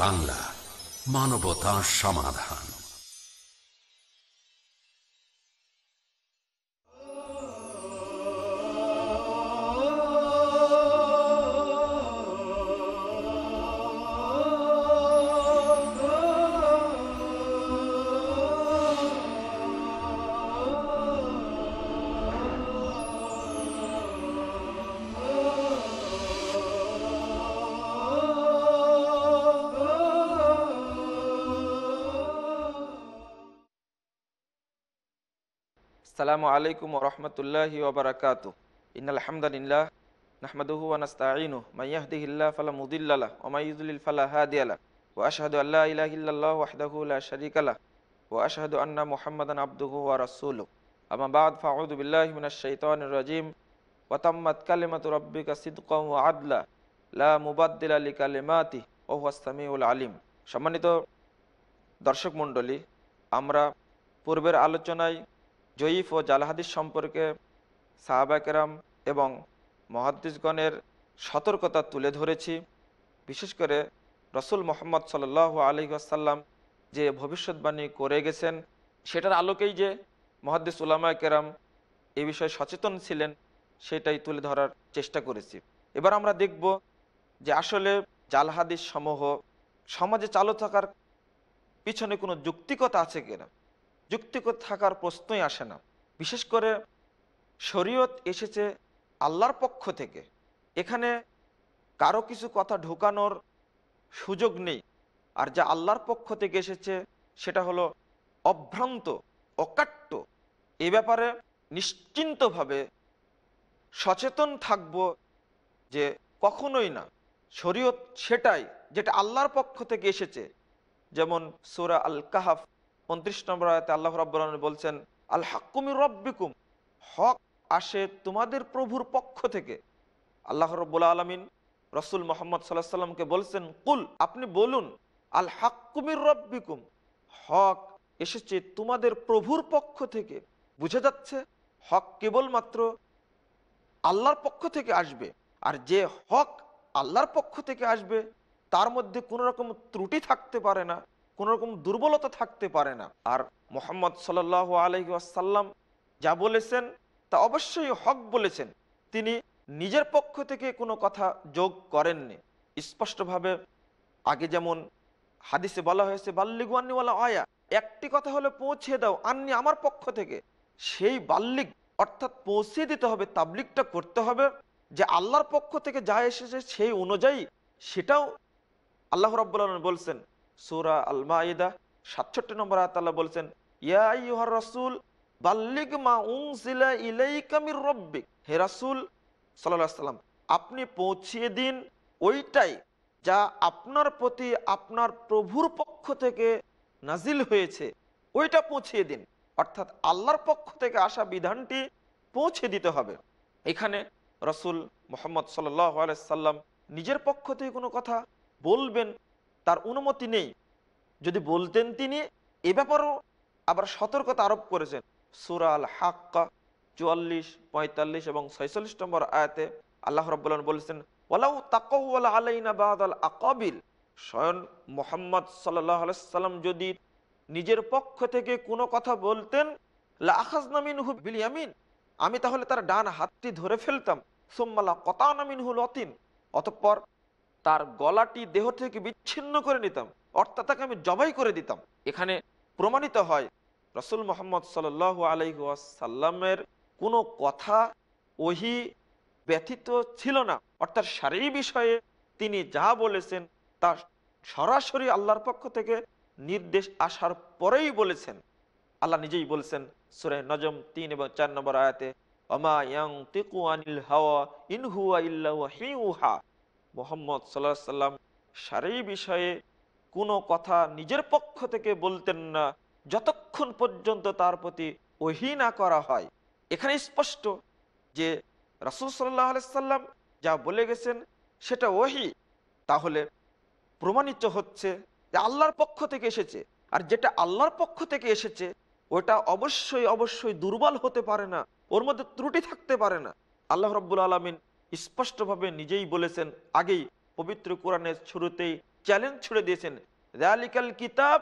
বাংলা মানবতা সমাধান আসসালামু আলাইকুম রহমতুল্লাহি ওবরাকাত ইনালহামদুলিল্লাহ নাহমাদুহু আনাস্তাইনু মাইয়াহদিহিল্লাহ ফালা মুদিল্লাহ ওমাইদুল ফালা হাদিয়ালা ও আশাহাদু আল্লাহ ইলাহিল্লাহ ওয়াহদাহুল্লাহ শরিকালা ও আশাহাদু আন্না মোহাম্মদান আব্দুহু ওয়া রাসুল আমাবাদ ফাউদুবিল্লাহ মিনাশাইতান রাজিম ওয়াতাম্মাত কালিমাতু রব্বিকা সিদকাম ওয়া আদলা লা মুবাদ্দিল আলী কালিমাতি ও ওয়াস্তামিউল আলিম সম্মানিত দর্শক মণ্ডলী আমরা পূর্বের আলোচনায় জয়ীফ ও জালহাদিস সম্পর্কে সাহাবাকেরাম এবং মহাদ্দিসগণের সতর্কতা তুলে ধরেছি বিশেষ করে রসুল মোহাম্মদ সাল আলী আসাল্লাম যে ভবিষ্যৎবাণী করে গেছেন সেটার আলোকেই যে মহাদ্দিস উলামা কেরাম এ বিষয়ে সচেতন ছিলেন সেটাই তুলে ধরার চেষ্টা করেছি এবার আমরা দেখব যে আসলে জালহাদিস সমূহ সমাজে চালু থাকার পিছনে কোনো যুক্তিকতা আছে কিনা যুক্তিক থাকার প্রশ্নই আসে না বিশেষ করে শরীয়ত এসেছে আল্লাহর পক্ষ থেকে এখানে কারো কিছু কথা ঢোকানোর সুযোগ নেই আর যা আল্লাহর পক্ষ থেকে এসেছে সেটা হলো অভ্রান্ত অকাট্য এ ব্যাপারে নিশ্চিন্তভাবে সচেতন থাকব যে কখনোই না শরীয়ত সেটাই যেটা আল্লাহর পক্ষ থেকে এসেছে যেমন সোরা আল কাহাফ উনত্রিশ নম্বর আয়তে আল্লাহ রব্বুল বলছেন আল হাক্কুমি রব্বিকুম হক আসে তোমাদের প্রভুর পক্ষ থেকে আল্লাহ রব্বুল আলমিন রসুল মোহাম্মদ সাল্লাহ সাল্লামকে বলছেন কুল আপনি বলুন আল হাকুমির রব্বিকুম হক এসেছে তোমাদের প্রভুর পক্ষ থেকে বুঝে যাচ্ছে হক কেবলমাত্র আল্লাহর পক্ষ থেকে আসবে আর যে হক আল্লাহর পক্ষ থেকে আসবে তার মধ্যে কোনো রকম ত্রুটি থাকতে পারে না কোনোরকম দুর্বলতা থাকতে পারে না আর মোহাম্মদ সাল আলহি আসাল্লাম যা বলেছেন তা অবশ্যই হক বলেছেন তিনি নিজের পক্ষ থেকে কোনো কথা যোগ করেননি স্পষ্টভাবে আগে যেমন হাদিসে বলা হয়েছে বাল্লিগুয়ানিওয়ালা আয়া একটি কথা হলে পৌঁছে দাও আননি আমার পক্ষ থেকে সেই বাল্লিক অর্থাৎ পৌঁছে দিতে হবে তাবলিকটা করতে হবে যে আল্লাহর পক্ষ থেকে যা এসেছে সেই অনুযায়ী সেটাও আল্লাহ রব্বুল্লাহ বলছেন সুরা আল মাইদা সাতষট্টি নম্বর আতাল্লাহ বলছেন ইয়াহর রসুল বাল্লিক মা উংসিলা ইলাইকামির রব্বিক হে রাসুল সাল্লাম আপনি পৌঁছিয়ে দিন ওইটাই যা আপনার প্রতি আপনার প্রভুর পক্ষ থেকে নাজিল হয়েছে ওইটা পৌঁছিয়ে দিন অর্থাৎ আল্লাহর পক্ষ থেকে আসা বিধানটি পৌঁছে দিতে হবে এখানে রসুল মোহাম্মদ সাল্লাহ সাল্লাম নিজের পক্ষ থেকে কোনো কথা বলবেন তার অনুমতি নেই যদি বলতেন তিনি এ ব্যাপারেও আবার সতর্কতা আরোপ করেছেন সুরাল হাক্কা চুয়াল্লিশ পঁয়তাল্লিশ এবং ছয়চল্লিশ নম্বর আয়াতে আল্লাহ রব্বুল্লান বলেছেন ওয়ালাউ তাকওয়াল আলাইনা বাদ আল আকবিল স্বয়ং মোহাম্মদ সাল্লাহ আলাইসাল্লাম যদি নিজের পক্ষ থেকে কোনো কথা বলতেন লাখাজনামিন হু বিলিয়ামিন আমি তাহলে তার ডান হাতটি ধরে ফেলতাম সোম্মালা কতানামিন হুল অতিন অতঃপর তার গলাটি দেহ থেকে বিচ্ছিন্ন করে নিতাম অর্থাৎ তাকে আমি জবাই করে দিতাম এখানে প্রমাণিত হয় রসুল মোহাম্মদ সাল আলাইসাল্লামের কোনো কথা ওহি ব্যথিত ছিল না অর্থাৎ সারি বিষয়ে তিনি যা বলেছেন তা সরাসরি আল্লাহর পক্ষ থেকে নির্দেশ আসার পরেই বলেছেন আল্লাহ নিজেই বলেছেন সুরে নজম তিন এবং চার নম্বর আয়াতে অমা ইয়ং তিকুয়ানিল হাওয়া ইনহুয়া ইল্লাহা মোহাম্মদ সাল্লাহ সাল্লাম সারি বিষয়ে কোনো কথা নিজের পক্ষ থেকে বলতেন না যতক্ষণ পর্যন্ত তার প্রতি ওহি না করা হয় এখানে স্পষ্ট যে রাসুল সাল্লাহ আলাইসাল্লাম যা বলে গেছেন সেটা ওহি তাহলে প্রমাণিত হচ্ছে যে আল্লাহর পক্ষ থেকে এসেছে আর যেটা আল্লাহর পক্ষ থেকে এসেছে ওটা অবশ্যই অবশ্যই দুর্বল হতে পারে না ওর মধ্যে ত্রুটি থাকতে পারে না আল্লাহ রব্বুল আলমিন স্পষ্টভাবে নিজেই বলেছেন আগেই পবিত্র কোরআনের শুরুতেই চ্যালেঞ্জ ছুড়ে দিয়েছেন রালিকাল কিতাব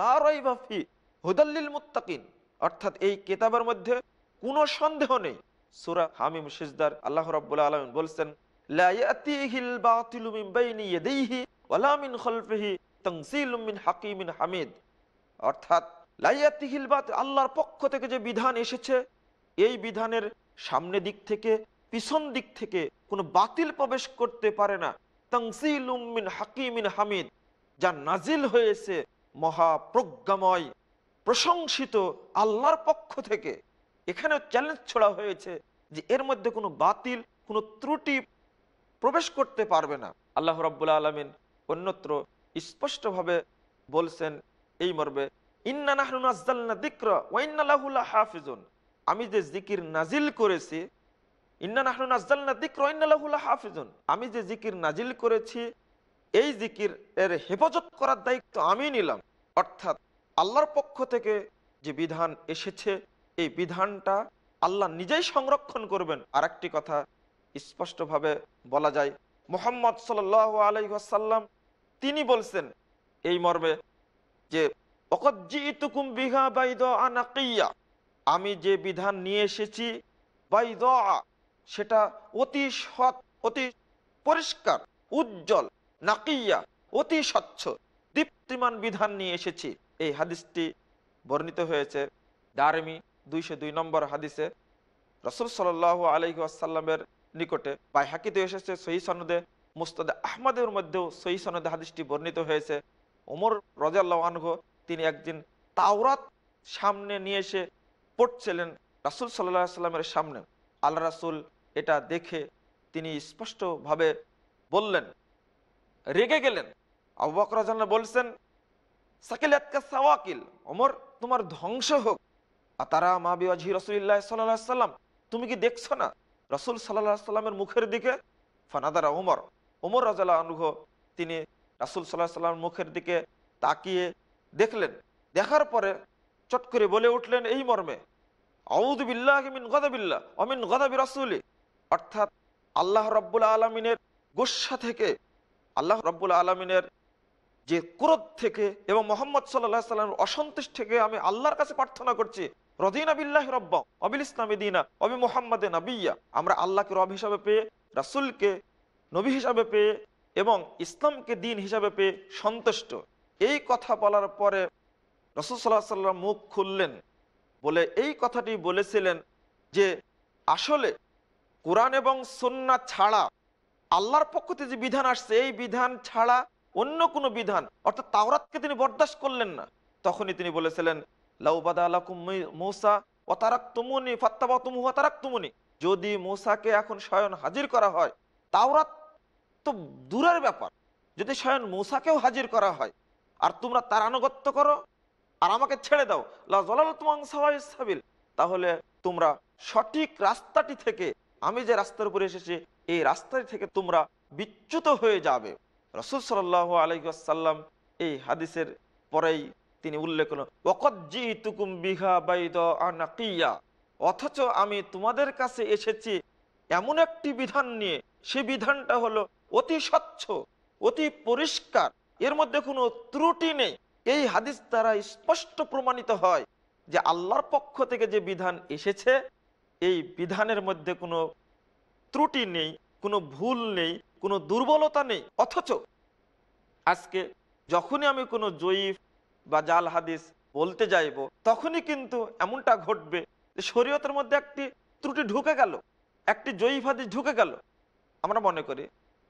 লাফি হুদাল্লিল মুতাকিন অর্থাৎ এই কিতাবের মধ্যে কোনো সন্দেহ নেই সুরা হামিম সিজদার আল্লাহ রব্বুল আলমিন বলছেন অর্থাৎ আল্লাহর পক্ষ থেকে যে বিধান এসেছে এই বিধানের সামনে দিক থেকে পিছন দিক থেকে কোনো বাতিল প্রবেশ করতে পারে না তংসিলুমিন হাকিমিন হামিদ যা নাজিল হয়েছে মহাপ্রজ্ঞাময় প্রশংসিত আল্লাহর পক্ষ থেকে এখানে চ্যালেঞ্জ ছড়া হয়েছে যে এর মধ্যে কোনো বাতিল কোনো ত্রুটি প্রবেশ করতে পারবে না আল্লাহ রব্বুল আলমিন অন্যত্র স্পষ্টভাবে বলছেন এই মর্বে ইন্না দিক্র ওয়াইন্না হাফিজুন আমি যে জিকির নাজিল করেছি আমি যে জিকির নাজিল করেছি এই জিকির এর হেফাজত করার দায়িত্ব আমি নিলাম অর্থাৎ আল্লাহর পক্ষ থেকে যে বিধান এসেছে এই বিধানটা আল্লাহ নিজেই সংরক্ষণ করবেন আর একটি কথা স্পষ্টভাবে বলা যায় মোহাম্মদ সাল আলাইসাল্লাম তিনি বলছেন এই মর্মে যে আমি যে বিধান নিয়ে এসেছি সেটা অতি সৎ অতি পরিষ্কার উজ্জ্বল নাকিয়া অতি স্বচ্ছ দীপ্তিমান বিধান নিয়ে এসেছি এই হাদিসটি বর্ণিত হয়েছে দারমি দুইশো দুই নম্বর হাদিসে রসুল সাল আলহি আসাল্লামের নিকটে বা হাকিতে এসেছে সহি সনদে মুস্তদে আহমদের মধ্যেও সহি সনদে হাদিসটি বর্ণিত হয়েছে ওমর রজাল্লাহ তিনি একদিন তাওরাত সামনে নিয়ে এসে পড়ছিলেন রাসুল সাল্লাহ সাল্লামের সামনে আল্লাহ রাসুল এটা দেখে তিনি স্পষ্টভাবে বললেন রেগে গেলেন আবু বকর বলছেন সাকিল সাওয়াকিল অমর তোমার ধ্বংস হোক আর তারা মাবিওয়াজি রসুল্লাহ সাল্লাহ সাল্লাম তুমি কি দেখছো না রসুল সাল্লাহ সাল্লামের মুখের দিকে ফানাদারা ওমর ওমর রাজাল্লাহ আনুহ তিনি রাসুল সাল্লাহ সাল্লামের মুখের দিকে তাকিয়ে দেখলেন দেখার পরে চট করে বলে উঠলেন এই মর্মে আউদুবিল্লাহ মিন গদাবিল্লা অমিন গদাবি রসুলি অর্থাৎ আল্লাহ রব্বুল আলমিনের গুসা থেকে আল্লাহ রব্বুল আলমিনের যে ক্রোধ থেকে এবং মোহাম্মদ সাল্লাহ সাল্লামের অসন্তুষ্ট থেকে আমি আল্লাহর কাছে প্রার্থনা করছি রদিন আবিল্লাহ রব্ব অবিল ইসলাম দিনা অবি মোহাম্মদ নাবিয়া আমরা আল্লাহকে রব হিসাবে পেয়ে রাসুলকে নবী হিসাবে পেয়ে এবং ইসলামকে দিন হিসাবে পেয়ে সন্তুষ্ট এই কথা বলার পরে রসুল সাল্লাহ সাল্লাম মুখ খুললেন বলে এই কথাটি বলেছিলেন যে আসলে কোরআন এবং সন্না ছাড়া আল্লাহর পক্ষ থেকে যে বিধান আসছে এই বিধান ছাড়া অন্য কোনো বিধান অর্থাৎ তাওরাতকে তিনি বরদাস্ত করলেন না তখনই তিনি বলেছিলেন লাউবাদা মৌসা ও তারাক তুমুনি ফাত্তাবা তুমুনি যদি মৌসাকে এখন স্বয়ন হাজির করা হয় তাওরাত তো দূরের ব্যাপার যদি স্বয়ন মৌসাকেও হাজির করা হয় আর তোমরা তার আনুগত্য করো আর আমাকে ছেড়ে দাও লাল তোমাং সাবিল তাহলে তোমরা সঠিক রাস্তাটি থেকে আমি যে রাস্তার উপরে এসেছি এই রাস্তায় থেকে তোমরা বিচ্যুত হয়ে যাবে রসুল সাল্লাহ আলহিসাল্লাম এই হাদিসের পরেই তিনি উল্লেখ করলেন ওকজ্জি তুকুম বিঘা বাইদ আনাকিয়া অথচ আমি তোমাদের কাছে এসেছি এমন একটি বিধান নিয়ে সে বিধানটা হলো অতি স্বচ্ছ অতি পরিষ্কার এর মধ্যে কোনো ত্রুটি নেই এই হাদিস দ্বারা স্পষ্ট প্রমাণিত হয় যে আল্লাহর পক্ষ থেকে যে বিধান এসেছে এই বিধানের মধ্যে কোনো ত্রুটি নেই কোনো ভুল নেই কোনো দুর্বলতা নেই অথচ আজকে যখনই আমি কোনো জয়ীফ বা জাল হাদিস বলতে যাইব তখনই কিন্তু এমনটা ঘটবে যে শরীয়তের মধ্যে একটি ত্রুটি ঢুকে গেল একটি জয়ীফ হাদিস ঢুকে গেল আমরা মনে করি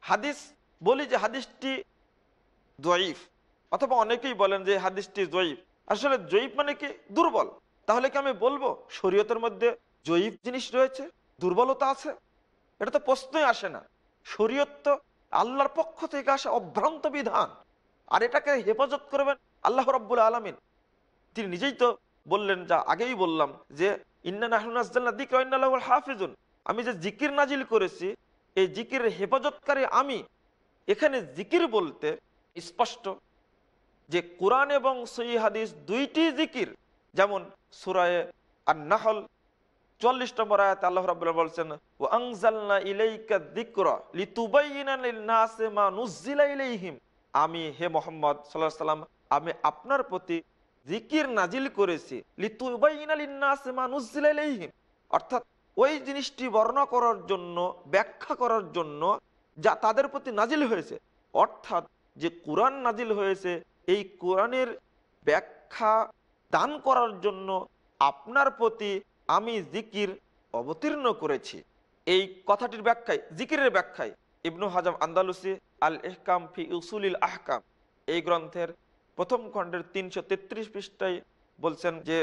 হাদিস বলি যে হাদিসটি জয়ীফ অথবা অনেকেই বলেন যে হাদিসটি জয়ীফ আসলে জয়ীফ মানে কি দুর্বল তাহলে কি আমি বলবো শরীয়তের মধ্যে জৈব জিনিস রয়েছে দুর্বলতা আছে এটা তো প্রশ্নই আসে না শরীয়ত তো আল্লাহর পক্ষ থেকে আসা অভ্রান্ত বিধান আর এটাকে হেফাজত করবেন আল্লাহ রব্বুল আলমিন তিনি নিজেই তো বললেন যা আগেই বললাম যে হাফিজুন আমি যে জিকির নাজিল করেছি এই জিকির হেফাজতকারী আমি এখানে জিকির বলতে স্পষ্ট যে কোরআন এবং সই হাদিস দুইটি জিকির যেমন সুরায় আর নাহল চল্লিশ নম্বর আয়াত আল্লাহ রাবুল্লাহ বলছেন ও আংজাল্লা ইলাইকা আমি হে মোহাম্মদ সাল্লাহ সাল্লাম আমি আপনার প্রতি জিকির নাজিল করেছি লিতুবাইনাসে মা অর্থাৎ ওই জিনিসটি বর্ণনা করার জন্য ব্যাখ্যা করার জন্য যা তাদের প্রতি নাজিল হয়েছে অর্থাৎ যে কোরআন নাজিল হয়েছে এই কোরআনের ব্যাখ্যা দান করার জন্য আপনার প্রতি আমি জিকির অবতীর্ণ করেছি এই কথাটির ব্যাখ্যায় জিকিরের ব্যাখ্যায় ইবনু হাজাম আন্দালুসি আল এহকাম ফি ইউসুলিল আহকাম এই গ্রন্থের প্রথম খণ্ডের তিনশো তেত্রিশ পৃষ্ঠায় বলছেন যে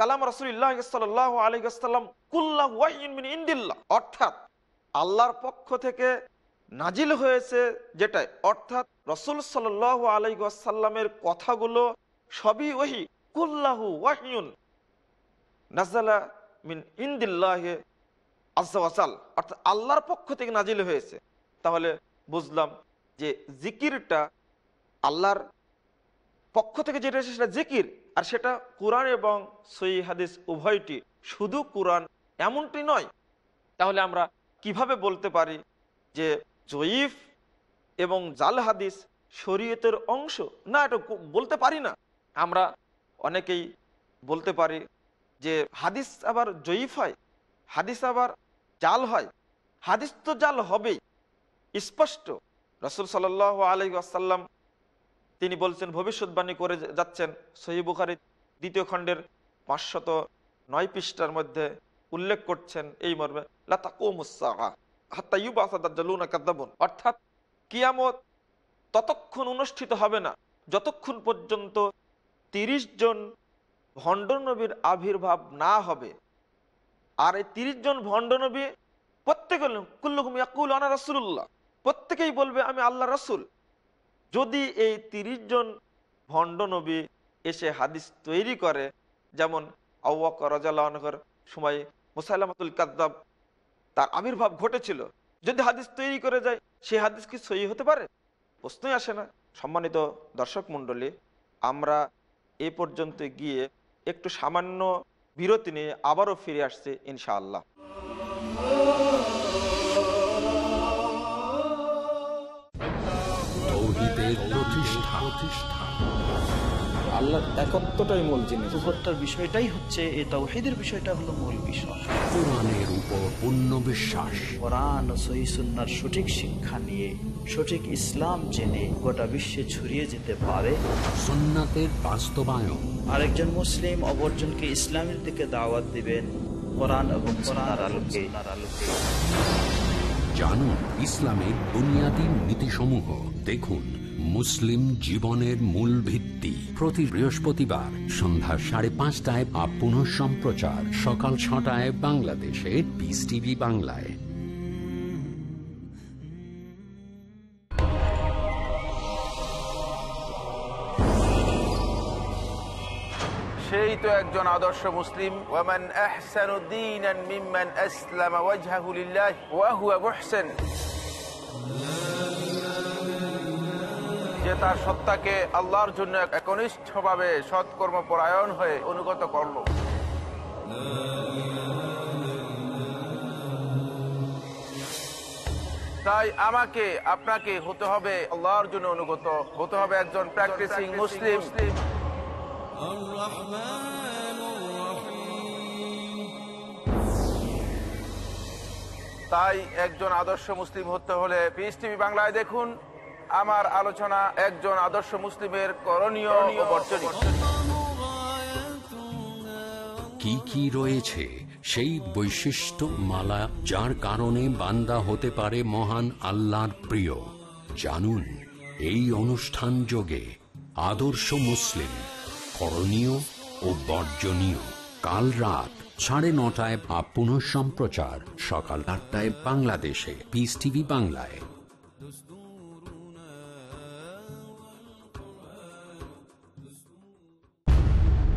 কালাম রাসুল্লাহ সাল্লাহ কুল্লাহ অর্থাৎ আল্লাহর পক্ষ থেকে নাজিল হয়েছে যেটাই অর্থাৎ রসুল সাল্লাহ আলহাসাল্লামের কথাগুলো সবই ওহি কুল্লাহু ওয়াহিউন নাজালা মিন ইন্দিল্লাহে আজাল অর্থাৎ আল্লাহর পক্ষ থেকে নাজিল হয়েছে তাহলে বুঝলাম যে জিকিরটা আল্লাহর পক্ষ থেকে যেটা এসেছে সেটা জিকির আর সেটা কোরআন এবং সই হাদিস উভয়টি শুধু কোরআন এমনটি নয় তাহলে আমরা কিভাবে বলতে পারি যে জয়ীফ এবং জাল হাদিস শরীয়তের অংশ না এটা বলতে পারি না আমরা অনেকেই বলতে পারি যে হাদিস আবার জয়ীফ হয় হাদিস আবার জাল হয় হাদিস তো জাল হবেই স্পষ্ট রসুল সাল আলি আসাল্লাম তিনি বলছেন ভবিষ্যৎবাণী করে যাচ্ছেন সহি বুখারি দ্বিতীয় খণ্ডের পাঁচশত নয় পৃষ্ঠার মধ্যে উল্লেখ করছেন এই মর্মে লাতাকুমুসাহাবন অর্থাৎ কিয়ামত ততক্ষণ অনুষ্ঠিত হবে না যতক্ষণ পর্যন্ত ৩০ জন ভণ্ডনবীর আবির্ভাব না হবে আর এই তিরিশ জন ভণ্ডনবী প্রত্যেকে কুল্লুকুম আনা রাসুল্লাহ প্রত্যেকেই বলবে আমি আল্লাহ রাসুল যদি এই তিরিশ জন ভণ্ডনবী এসে হাদিস তৈরি করে যেমন আউ্বাক রাজাল্লাহর সময় মুসাইলামতুল কাদ্দাব তার আবির্ভাব ঘটেছিল যদি হাদিস তৈরি করে যায় সেই হাদিস কি সই হতে পারে প্রশ্নই আসে না সম্মানিত দর্শক মণ্ডলী আমরা এ পর্যন্ত গিয়ে একটু সামান্য বিরতি নিয়ে আবারও ফিরে আসছে ইনশাআল্লাহ প্রতিষ্ঠা আল্লাহ একত্বটাই মূল জিনিস উপত্যার বিষয়টাই হচ্ছে এই তাওহিদের বিষয়টা হলো মূল বিষয় কোরআনের উপর পূর্ণ বিশ্বাস কোরআন ও সহিসুন্নার সঠিক শিক্ষা নিয়ে সঠিক ইসলাম জেনে গোটা বিশ্বে ছড়িয়ে যেতে পারে সুন্নাতের বাস্তবায়ন আরেকজন মুসলিম অবর্জনকে ইসলামের দিকে দাওয়াত দিবেন কোরআন এবং সোনার আলোকে আলোকে জানুন ইসলামের বুনিয়াদী নীতিসমূহ দেখুন মুসলিম জীবনের মূল ভিত্তি প্রতি বৃহস্পতিবার সন্ধ্যা সাড়ে পাঁচটায় বা পুনঃ সম্প্রচার সকাল ছটায় বাংলাদেশে পিস টিভি বাংলায় সেই তো একজন আদর্শ মুসলিম ওয়ামান আহসানুদ্দিন মিম্মান আসলাম ওয়াজহাহুলিল্লাহ ওয়াহুয়া মুহসিন তার সত্তাকে আল্লাহর জন্য একনিষ্ঠভাবে সৎকর্ম পরায়ণ হয়ে অনুগত করল তাই আমাকে আপনাকে হতে হবে আল্লাহর জন্য অনুগত হতে হবে একজন প্র্যাকটিসিং মুসলিম তাই একজন আদর্শ মুসলিম হতে হলে পিস বাংলায় দেখুন আমার আলোচনা একজন আদর্শ মুসলিমের করণীয় কি কি রয়েছে সেই বৈশিষ্ট্য মালা যার কারণে বান্দা হতে পারে মহান আল্লাহর প্রিয় জানুন এই অনুষ্ঠান যোগে আদর্শ মুসলিম করণীয় ও বর্জনীয় কাল রাত সাড়ে নটায় পুনঃ সম্প্রচার সকাল আটটায় বাংলাদেশে পিস টিভি বাংলায়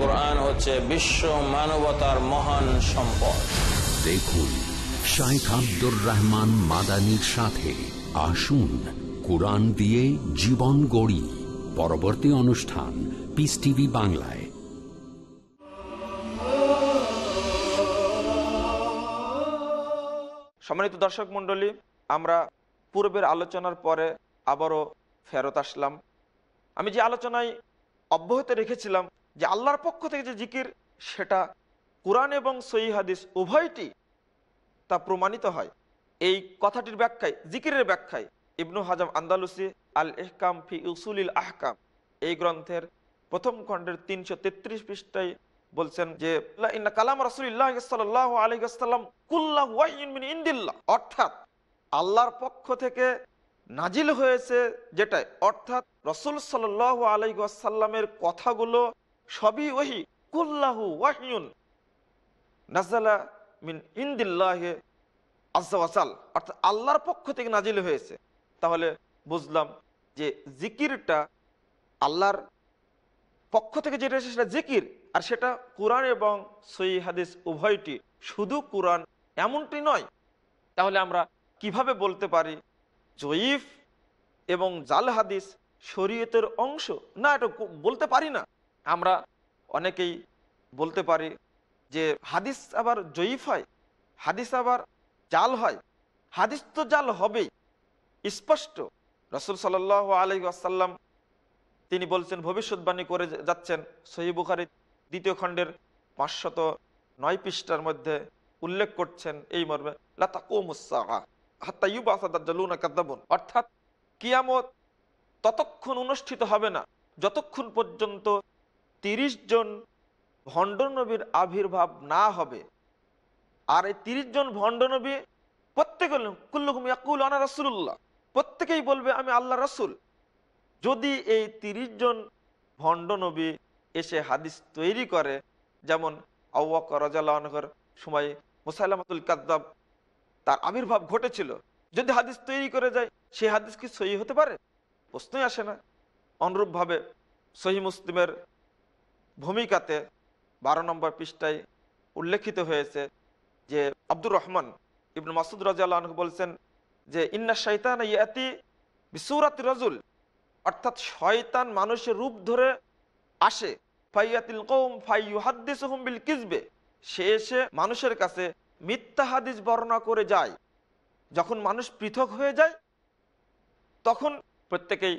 কোরআন হচ্ছে বিশ্ব মানবতার মহান সম্পদ দেখুন শাইখ আব্দুর রহমান মাদানির সাথে আসুন কোরআন দিয়ে জীবন গড়ি পরবর্তী অনুষ্ঠান পিস টিভি বাংলায় সম্মানিত দর্শক মন্ডলী আমরা পূর্বের আলোচনার পরে আবারও ফেরত আসলাম আমি যে আলোচনায় অব্যাহত রেখেছিলাম যে আল্লাহর পক্ষ থেকে যে জিকির সেটা কোরআন এবং সই হাদিস উভয়টি তা প্রমাণিত হয় এই কথাটির ব্যাখ্যায় জিকিরের ব্যাখ্যায় ইবনু হাজাম আন্দালুসি আল এহকাম ফি ইউসুলিল আহকাম এই গ্রন্থের প্রথম খণ্ডের তিনশো তেত্রিশ পৃষ্ঠায় বলছেন যে কালাম রাসুল্লাহ সাল্লাহ আলহিহাস্লাম অর্থাৎ আল্লাহর পক্ষ থেকে নাজিল হয়েছে যেটাই অর্থাৎ রসুল সাল্লাহ আলহিহাসাল্লামের কথাগুলো সবই ওহি কুল্লাহু ওয়াহিউন নাজালা মিন ইন্দিল্লাহ আজাল অর্থাৎ আল্লাহর পক্ষ থেকে নাজিল হয়েছে তাহলে বুঝলাম যে জিকিরটা আল্লাহর পক্ষ থেকে যেটা এসেছে সেটা জিকির আর সেটা কোরআন এবং সই হাদিস উভয়টি শুধু কোরআন এমনটি নয় তাহলে আমরা কিভাবে বলতে পারি জয়ীফ এবং জাল হাদিস শরীয়তের অংশ না এটা বলতে পারি না আমরা অনেকেই বলতে পারি যে হাদিস আবার জয়ীফ হয় হাদিস আবার জাল হয় হাদিস তো জাল হবেই স্পষ্ট রসুল সাল আলি আসাল্লাম তিনি বলছেন ভবিষ্যৎবাণী করে যাচ্ছেন সহিবুখারি দ্বিতীয় খণ্ডের পাঁচশত নয় পৃষ্ঠার মধ্যে উল্লেখ করছেন এই মর্মে লাতাকুমুসাহাবন অর্থাৎ কিয়ামত ততক্ষণ অনুষ্ঠিত হবে না যতক্ষণ পর্যন্ত তিরিশ জন ভণ্ডনবীর আবির্ভাব না হবে আর এই তিরিশ জন ভণ্ডনবী প্রত্যেকে কুল্লুকুম আনা রাসুল্লাহ প্রত্যেকেই বলবে আমি আল্লাহ রাসুল যদি এই তিরিশ জন ভণ্ডনবী এসে হাদিস তৈরি করে যেমন আউ্বাক রাজালাহনগর সময় মুসাইলামতুল কাদ্দাব তার আবির্ভাব ঘটেছিল যদি হাদিস তৈরি করে যায় সে হাদিস কি সহি হতে পারে প্রশ্নই আসে না অনুরূপভাবে সহি মুসলিমের ভূমিকাতে বারো নম্বর পৃষ্ঠায় উল্লেখিত হয়েছে যে আব্দুর রহমান ইবন মাসুদ রাজিয়াল্লাহ বলছেন যে ইন্না শৈতান ইয়াতি বিসুরাত রজুল অর্থাৎ শয়তান মানুষের রূপ ধরে আসে ফাইয়াতিল কৌম ফাইহাদ্দিস হুম্বিল কিসবে সে এসে মানুষের কাছে মিথ্যা হাদিস বর্ণনা করে যায় যখন মানুষ পৃথক হয়ে যায় তখন প্রত্যেকেই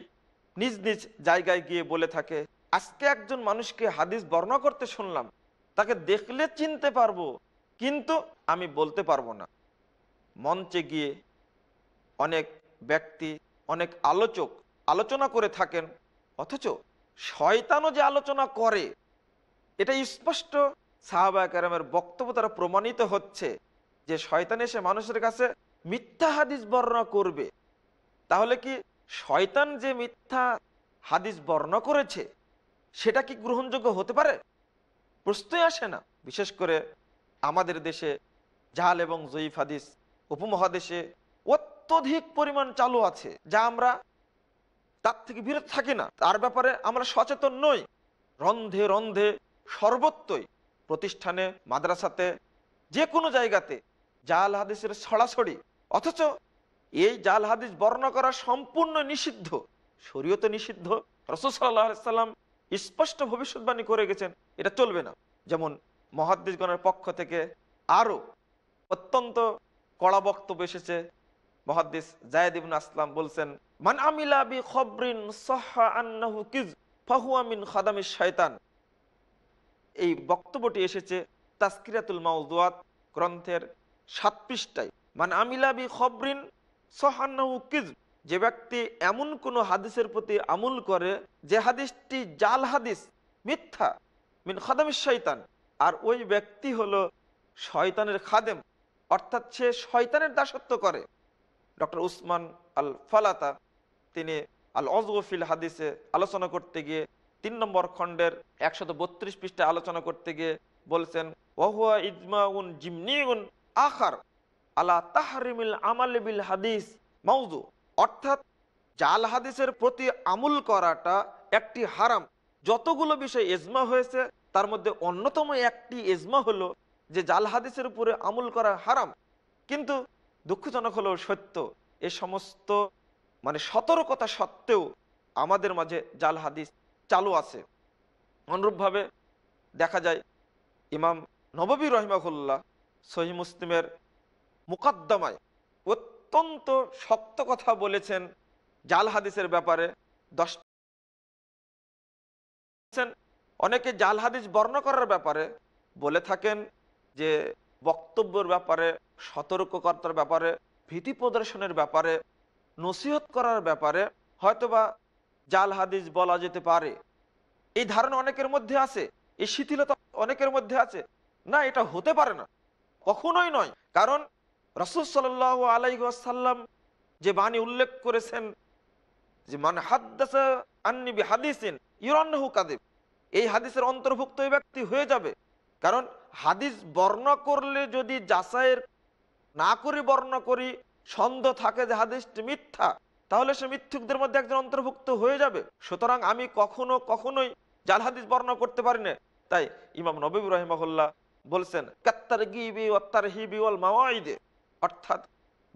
নিজ নিজ জায়গায় গিয়ে বলে থাকে আজকে একজন মানুষকে হাদিস বর্ণনা করতে শুনলাম তাকে দেখলে চিনতে পারবো কিন্তু আমি বলতে পারবো না মঞ্চে গিয়ে অনেক ব্যক্তি অনেক আলোচক আলোচনা করে থাকেন অথচ শয়তানও যে আলোচনা করে এটা স্পষ্ট সাহাবা কেরামের বক্তব্য দ্বারা প্রমাণিত হচ্ছে যে শয়তান এসে মানুষের কাছে মিথ্যা হাদিস বর্ণনা করবে তাহলে কি শয়তান যে মিথ্যা হাদিস বর্ণনা করেছে সেটা কি গ্রহণযোগ্য হতে পারে প্রশ্নই আসে না বিশেষ করে আমাদের দেশে জাহাল এবং জয়ীফ হাদিস উপমহাদেশে অত্যধিক পরিমাণ চালু আছে যা আমরা তার থেকে বিরত থাকি না তার ব্যাপারে আমরা সচেতন নই রন্ধে রন্ধে সর্বত্রই প্রতিষ্ঠানে মাদ্রাসাতে যে কোনো জায়গাতে জাল হাদিসের ছড়াছড়ি অথচ এই জাল হাদিস বর্ণনা করা সম্পূর্ণ নিষিদ্ধ শরীয়তে নিষিদ্ধ রসদ সাল্লাহ সাল্লাম স্পষ্ট ভবিষ্যৎবাণী করে গেছেন এটা চলবে না যেমন মহাদ্দেশগণের পক্ষ থেকে আরও অত্যন্ত কড়া বক্তব্য এসেছে মহাদ্দেশ জায়দ ইবন আসলাম বলছেন মান আমিলা বি খবরিন সহা আন্নাহু কিজ ফাহুয়ামিন খাদামি শয়তান এই বক্তব্যটি এসেছে তাস্কিরাতুল মাউদুয়াত গ্রন্থের সাত পৃষ্ঠায় মান আমিলা বি খবরিন সহান্নাহু কিজ যে ব্যক্তি এমন কোন হাদিসের প্রতি আমুল করে যে হাদিসটি জাল হাদিস মিথ্যা মিন খাদেম শৈতান আর ওই ব্যক্তি হলো শয়তানের খাদেম অর্থাৎ সে শয়তানের দাসত্ব করে ডক্টর উসমান আল ফালাতা তিনি আল অজগফিল হাদিসে আলোচনা করতে গিয়ে তিন নম্বর খণ্ডের একশত বত্রিশ পৃষ্ঠে আলোচনা করতে গিয়ে বলছেন ওহুয়া ইজমাউন জিমনিউন আখার আলা তাহারিমিল আমাল বিল হাদিস মাউজু অর্থাৎ জাল হাদিসের প্রতি আমুল করাটা একটি হারাম যতগুলো বিষয় এজমা হয়েছে তার মধ্যে অন্যতম একটি এজমা হলো যে জাল হাদিসের উপরে আমুল করা হারাম কিন্তু দুঃখজনক হলো সত্য এ সমস্ত মানে সতর্কতা সত্ত্বেও আমাদের মাঝে জাল হাদিস চালু আছে অনুরূপভাবে দেখা যায় ইমাম নববী রহিমাহুল্লাহ সহি মুসলিমের মুকদ্দমায় অত্যন্ত শক্ত কথা বলেছেন জাল হাদিসের ব্যাপারে দশ অনেকে জাল হাদিস বর্ণ করার ব্যাপারে বলে থাকেন যে বক্তব্যের ব্যাপারে সতর্ককর্তার ব্যাপারে ভীতি প্রদর্শনের ব্যাপারে নসিহত করার ব্যাপারে হয়তোবা জাল হাদিস বলা যেতে পারে এই ধারণা অনেকের মধ্যে আছে এই শিথিলতা অনেকের মধ্যে আছে না এটা হতে পারে না কখনোই নয় কারণ রসুল সাল আলাইসাল্লাম যে বাণী উল্লেখ করেছেন যে মানে হাদ্দাসা হাদিসিন কাদিব এই হাদিসের অন্তর্ভুক্ত ব্যক্তি হয়ে যাবে কারণ হাদিস বর্ণনা করলে যদি যাচাইয়ের না করে বর্ণনা করি সন্দেহ থাকে যে হাদিসটি মিথ্যা তাহলে সে মিথ্যুকদের মধ্যে একজন অন্তর্ভুক্ত হয়ে যাবে সুতরাং আমি কখনো কখনোই জাল হাদিস বর্ণনা করতে পারি না তাই ইমাম নবীব রহিমাহুল্লাহ বলছেন কাত্তার গিবি অত্তার হিবি ওল মাওয়াইদে অর্থাৎ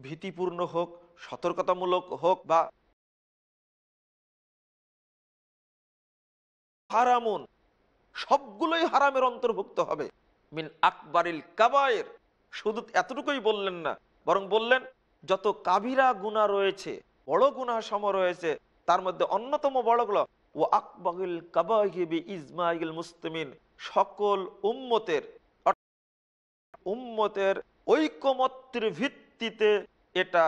ভীতিপূর্ণ হোক সতর্কতামূলক হোক বা হারামুন সবগুলোই হারামের অন্তর্ভুক্ত হবে মিন আকবরিল কাবায়ের শুধু এতটুকুই বললেন না বরং বললেন যত কাবিরা গুণা রয়েছে বড় গুণা সম রয়েছে তার মধ্যে অন্যতম বড়গুলো ও আকবরিল কাবাহিবি ইসমাইল মুস্তমিন সকল উম্মতের উম্মতের ঐকমত্যের ভিত্তিতে এটা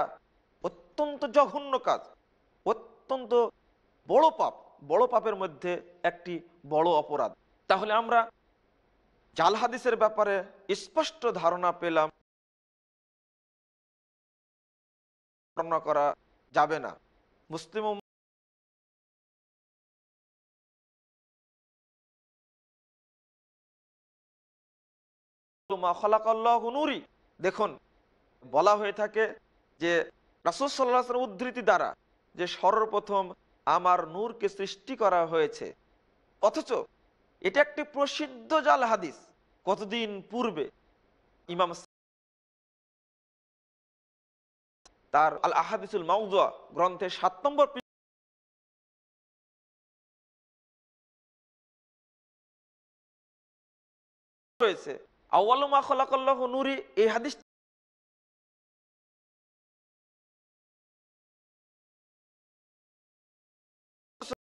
অত্যন্ত জঘন্য কাজ অত্যন্ত বড় পাপ বড় পাপের মধ্যে একটি বড় অপরাধ তাহলে আমরা জালহাদিসের ব্যাপারে স্পষ্ট ধারণা পেলাম বর্ণনা করা যাবে না মুসলিম মা খালাকাল্লাহ নুরি দেখুন বলা হয়ে থাকে যে রাসুল সাল্লাহ উদ্ধৃতি দ্বারা যে সর্বপ্রথম আমার নূরকে সৃষ্টি করা হয়েছে অথচ এটা একটি প্রসিদ্ধ জাল হাদিস কতদিন পূর্বে ইমাম তার আল আহাদিসুল মাউজা গ্রন্থের সাত নম্বর রয়েছে আউ্বালমা খোলাকল্লাহ নুরি এই হাদিস